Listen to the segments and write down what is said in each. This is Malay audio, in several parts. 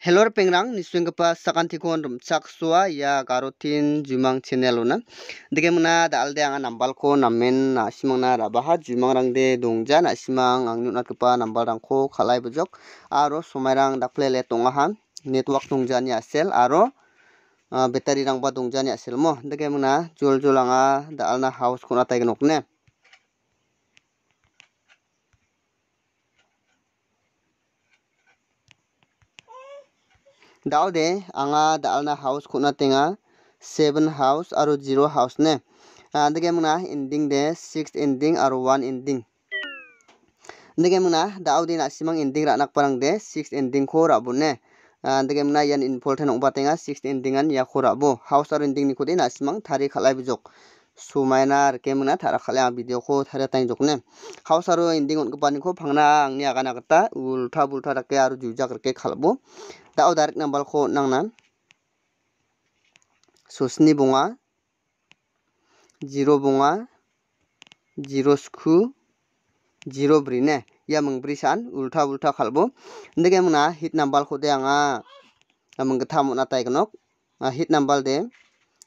Hello pengrang ni swing pa sakan tikon rum chak suwa ya garotin jumang channel na dege mena da alde anga nambal ko namen asimang na rabaha jumang rang de dongja na asimang ang nyunat kepa nambal rang ko khalai bujok aro sumairang da play le tonga han network dongja ni asel aro ah, battery rang ba dongja ni asel mo dege mena jol jol anga da alna house ko na taik nok ne daude anga dalna house khuna tenga 7 house aru 0 house ne andage ah, mona ending de 6 ending aru 1 ending andage mona daude na simang ending ra nak parang de 6 ending kho ra bu ne andage ah, mona yan important ong batenga 6 ending an ya kho ra bu house aru ending ni khudi na simang thari khalai bijok sumainar kemna thara khala video ko thara tai jokne house aro ending onko pani ko phangna angni agana kata ultha bultha rakke aro juja karke khalbo da o direct number ko nangna susni bunga 0 bunga 0 sku 0 brine ya mangbri san ultha bultha khalbo ndike mna hit number ko de anga amang thamona tai kanok ah, hit number de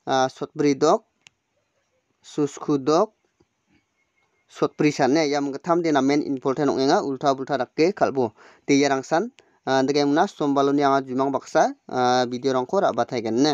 ah, sotbri dok suskudok sot prisan ne yam gatham de namen important ong nga ulta bulta rakke kalbu te yarang san eh, de gemna sombalo ni anga jumang baksa eh, video rang ko ra batai gen ne